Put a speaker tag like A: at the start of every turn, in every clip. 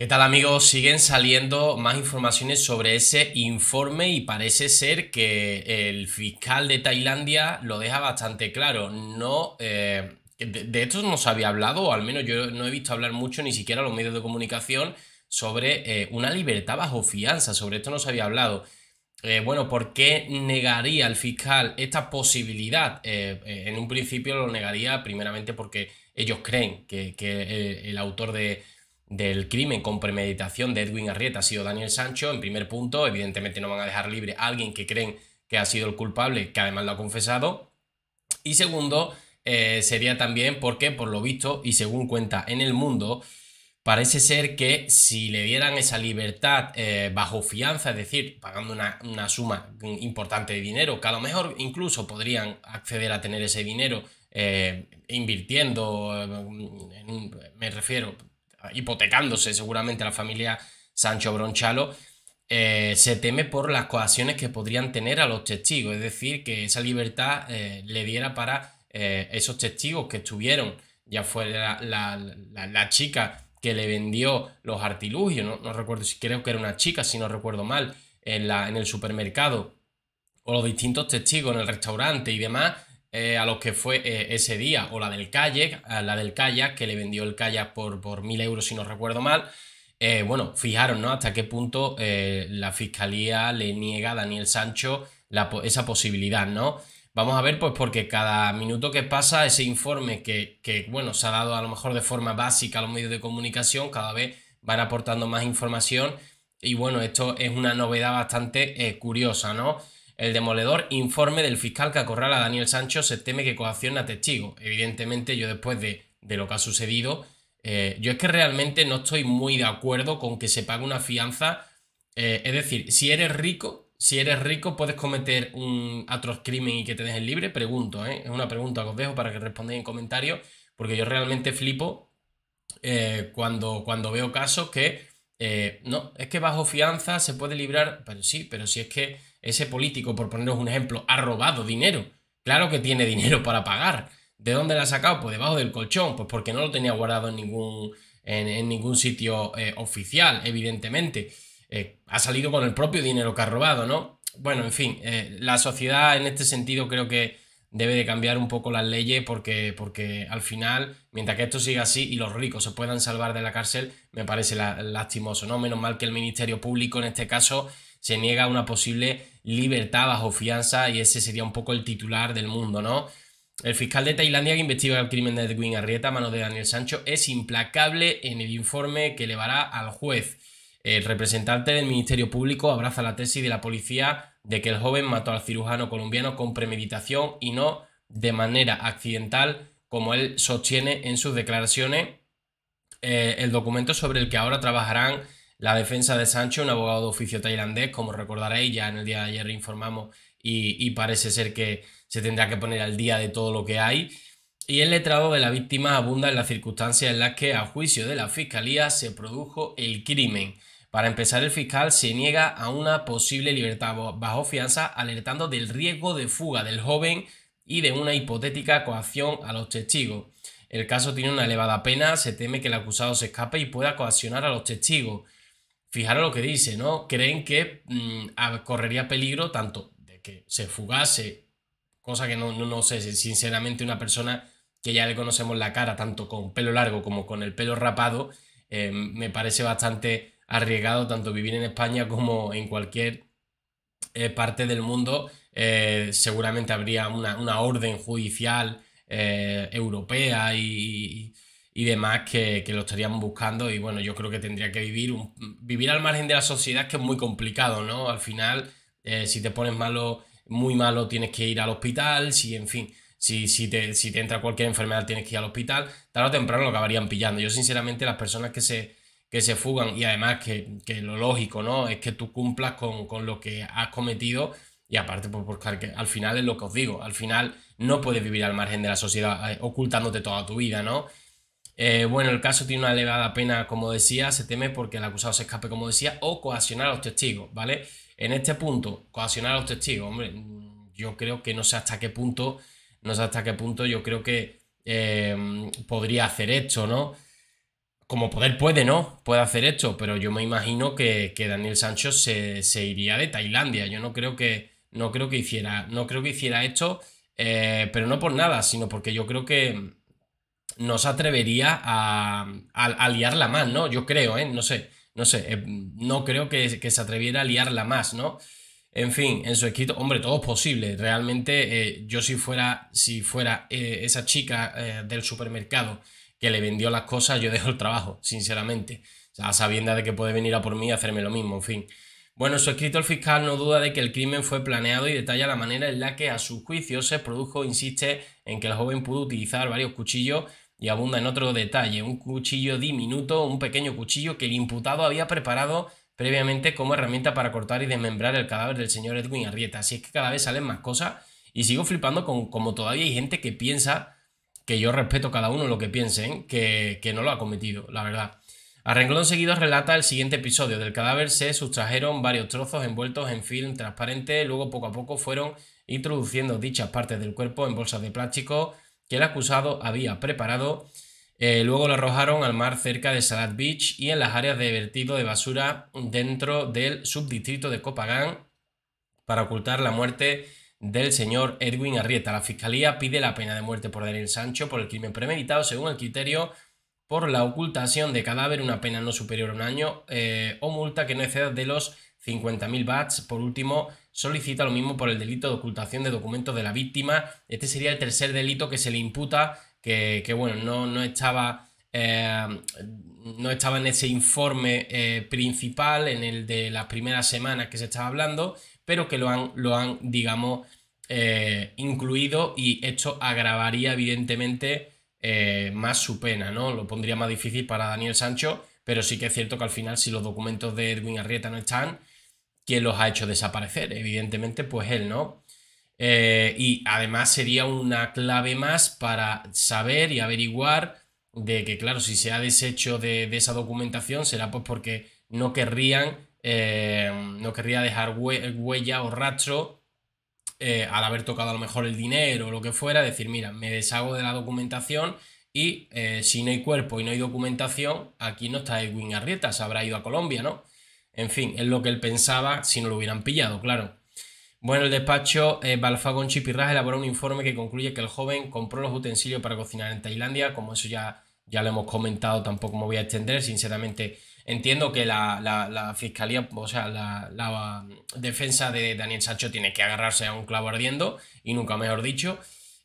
A: ¿Qué tal amigos? Siguen saliendo más informaciones sobre ese informe y parece ser que el fiscal de Tailandia lo deja bastante claro. No, eh, de, esto no se había hablado, o al menos yo no he visto hablar mucho, ni siquiera los medios de comunicación, sobre eh, una libertad bajo fianza. Sobre esto no se había hablado. Eh, bueno, ¿por qué negaría el fiscal esta posibilidad? en un principio lo negaría primeramente porque ellos creen que el autor de del crimen con premeditación de Edwin Arrieta ha sido Daniel Sancho. En primer punto, evidentemente no van a dejar libre a alguien que creen que ha sido el culpable, que además lo ha confesado. Y segundo, eh, sería también porque, por lo visto, y según cuenta en el mundo, parece ser que si le dieran esa libertad eh, bajo fianza, es decir, pagando una, suma importante de dinero, que a lo mejor incluso podrían acceder a tener ese dinero eh, invirtiendo, en me refiero, hipotecándose seguramente la familia Sancho Bronchalo, eh, se teme por las coacciones que podrían tener a los testigos, es decir, que esa libertad eh, le diera para eh, esos testigos que estuvieron, ya fue la, chica que le vendió los artilugios, ¿no? recuerdo si creo que era una chica, si no recuerdo mal, en, en el supermercado, o los distintos testigos en el restaurante y demás, eh, a los que fue eh, ese día, o la del kayak, la del kayak, que le vendió el kayak por, por euros si no recuerdo mal. Eh, bueno, fijaron, ¿no? Hasta qué punto la fiscalía le niega a Daniel Sancho esa posibilidad, ¿no? Vamos a ver, pues porque cada minuto que pasa, ese informe que, que, bueno, se ha dado a lo mejor de forma básica a los medios de comunicación, cada vez van aportando más información. Y bueno, esto es una novedad bastante curiosa, ¿no? El demoledor informe del fiscal que acorrala a Daniel Sancho se teme que coacciona a testigo. Evidentemente, yo después de, lo que ha sucedido, eh, yo es que realmente no estoy muy de acuerdo con que se pague una fianza. Eh, es decir, si eres rico, si eres rico, puedes cometer un atroz crimen y que te dejen libre. Pregunto, ¿eh? es una pregunta que os dejo para que respondáis en comentarios, porque yo realmente flipo cuando, cuando veo casos que. no, es que bajo fianza se puede librar. Pero sí, pero si es que ese político, por poneros un ejemplo, ha robado dinero. Claro que tiene dinero para pagar. ¿De dónde lo ha sacado? Pues debajo del colchón, pues porque no lo tenía guardado en ningún, en, ningún sitio eh, oficial, evidentemente. Eh, ha salido con el propio dinero que ha robado, ¿no? Bueno, en fin, eh, la sociedad en este sentido creo que debe de cambiar un poco las leyes porque, porque al final, mientras que esto siga así y los ricos se puedan salvar de la cárcel, me parece lastimoso, ¿no? Menos mal que el Ministerio Público en este caso se niega una posible libertad bajo fianza y ese sería un poco el titular del mundo, ¿no? El fiscal de Tailandia que investiga el crimen de Edwin Arrieta a manos de Daniel Sancho es implacable en el informe que elevará al juez. El representante del Ministerio Público abraza la tesis de la policía de que el joven mató al cirujano colombiano con premeditación y no de manera accidental, como él sostiene en sus declaraciones. Eh, el documento sobre el que ahora trabajarán la defensa de Sancho, un abogado de oficio tailandés, como recordaréis, ya en el día de ayer informamos y, parece ser que se tendrá que poner al día de todo lo que hay. Y el letrado de la víctima abunda en las circunstancias en las que, a juicio de la fiscalía, se produjo el crimen. Para empezar, el fiscal se niega a una posible libertad bajo fianza, alertando del riesgo de fuga del joven y de una hipotética coacción a los testigos. El caso tiene una elevada pena, se teme que el acusado se escape y pueda coaccionar a los testigos fijaros lo que dice, ¿no? Creen que mm, correría peligro tanto de que se fugase, cosa que no, no, sé, sinceramente una persona que ya le conocemos la cara, tanto con pelo largo como con el pelo rapado, em, me parece bastante arriesgado tanto vivir en España como en cualquier eh, parte del mundo. Eh, seguramente habría una, orden judicial eh, europea y y demás que, lo estarían buscando y bueno, yo creo que tendría que vivir, vivir al margen de la sociedad que es muy complicado, ¿no? Al final, eh, si te pones malo, muy malo, tienes que ir al hospital, si en fin, si, si, te, si te entra cualquier enfermedad tienes que ir al hospital, tarde o temprano lo acabarían pillando. Yo sinceramente las personas que se, que se fugan y además que, lo lógico, ¿no? Es que tú cumplas con, lo que has cometido y aparte, pues, porque al final es lo que os digo, al final no puedes vivir al margen de la sociedad eh, ocultándote toda tu vida, ¿no? Eh, bueno, el caso tiene una elevada pena, como decía, se teme porque el acusado se escape, como decía, o coaccionar a los testigos, ¿vale? En este punto, coaccionar a los testigos, hombre, yo creo que no sé hasta qué punto, no sé hasta qué punto yo creo que eh, podría hacer esto, ¿no? Como poder puede, ¿no? Puede hacer esto, pero yo me imagino que, Daniel Sancho se, iría de Tailandia. Yo no creo que, no creo que hiciera, no creo que hiciera esto, eh, pero no por nada, sino porque yo creo que no se atrevería a, liarla más, ¿no? Yo creo, ¿eh? No sé, no sé, eh, no creo que, se atreviera a liarla más, ¿no? En fin, en su escrito, hombre, todo es posible. Realmente, eh, yo si fuera, si fuera eh, esa chica del supermercado que le vendió las cosas, yo dejo el trabajo, sinceramente. O sea, sabiendo de que puede venir a por mí y hacerme lo mismo, en fin. Bueno, su escrito el fiscal no duda de que el crimen fue planeado y detalla la manera en la que a su juicio se produjo, insiste en que el joven pudo utilizar varios cuchillos y abunda en otro detalle, un cuchillo diminuto, un pequeño cuchillo que el imputado había preparado previamente como herramienta para cortar y desmembrar el cadáver del señor Edwin Arrieta. Así es que cada vez salen más cosas y sigo flipando con como todavía hay gente que piensa, que yo respeto cada uno lo que piensen, que, que no lo ha cometido, la verdad. A renglón seguido relata el siguiente episodio. Del cadáver se sustrajeron varios trozos envueltos en film transparente, luego poco a poco fueron introduciendo dichas partes del cuerpo en bolsas de plástico que el acusado había preparado. Eh, luego lo arrojaron al mar cerca de Salad Beach y en las áreas de vertido de basura dentro del subdistrito de Copagán para ocultar la muerte del señor Edwin Arrieta. La fiscalía pide la pena de muerte por Daniel Sancho por el crimen premeditado según el criterio por la ocultación de cadáver una pena no superior a un año eh, o multa que no exceda de los 50.000 bats. Por último, solicita lo mismo por el delito de ocultación de documentos de la víctima. Este sería el tercer delito que se le imputa, que, bueno, no, no estaba... Eh, no estaba en ese informe eh, principal, en el de las primeras semanas que se estaba hablando, pero que lo han, lo han digamos, incluido y esto agravaría evidentemente eh, más su pena, ¿no? Lo pondría más difícil para Daniel Sancho, pero sí que es cierto que al final, si los documentos de Edwin Arrieta no están, ¿quién los ha hecho desaparecer? Evidentemente, pues él, ¿no? Eh, y además sería una clave más para saber y averiguar de que, claro, si se ha deshecho de, esa documentación, será pues porque no querrían, eh, no dejar huella o rastro eh, al haber tocado a lo mejor el dinero o lo que fuera, decir, mira, me deshago de la documentación y eh, si no hay cuerpo y no hay documentación, aquí no está Edwin Arrieta, se habrá ido a Colombia, ¿no? En fin, es lo que él pensaba si no lo hubieran pillado, claro. Bueno, el despacho eh, Balfagón elaboró un informe que concluye que el joven compró los utensilios para cocinar en Tailandia, como eso ya, ya lo hemos comentado, tampoco me voy a extender, sinceramente Entiendo que la, fiscalía, o sea, la, defensa de Daniel Sancho tiene que agarrarse a un clavo ardiendo, y nunca mejor dicho.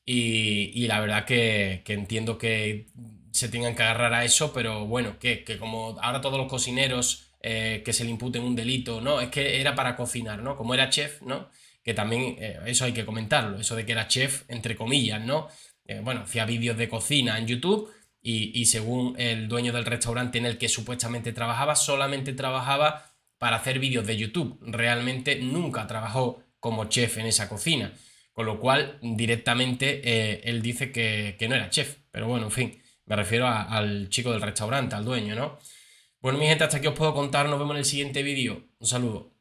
A: Y, la verdad que, entiendo que se tengan que agarrar a eso, pero bueno, que, como ahora todos los cocineros eh, que se le imputen un delito, no, es que era para cocinar, ¿no? Como era chef, ¿no? Que también eh, eso hay que comentarlo, eso de que era chef, entre comillas, ¿no? Eh, bueno, hacía vídeos de cocina en YouTube y, según el dueño del restaurante en el que supuestamente trabajaba, solamente trabajaba para hacer vídeos de YouTube. Realmente nunca trabajó como chef en esa cocina. Con lo cual, directamente eh, él dice que, no era chef. Pero bueno, en fin, me refiero al chico del restaurante, al dueño, ¿no? Bueno, mi gente, hasta aquí os puedo contar. Nos vemos en el siguiente vídeo. Un saludo.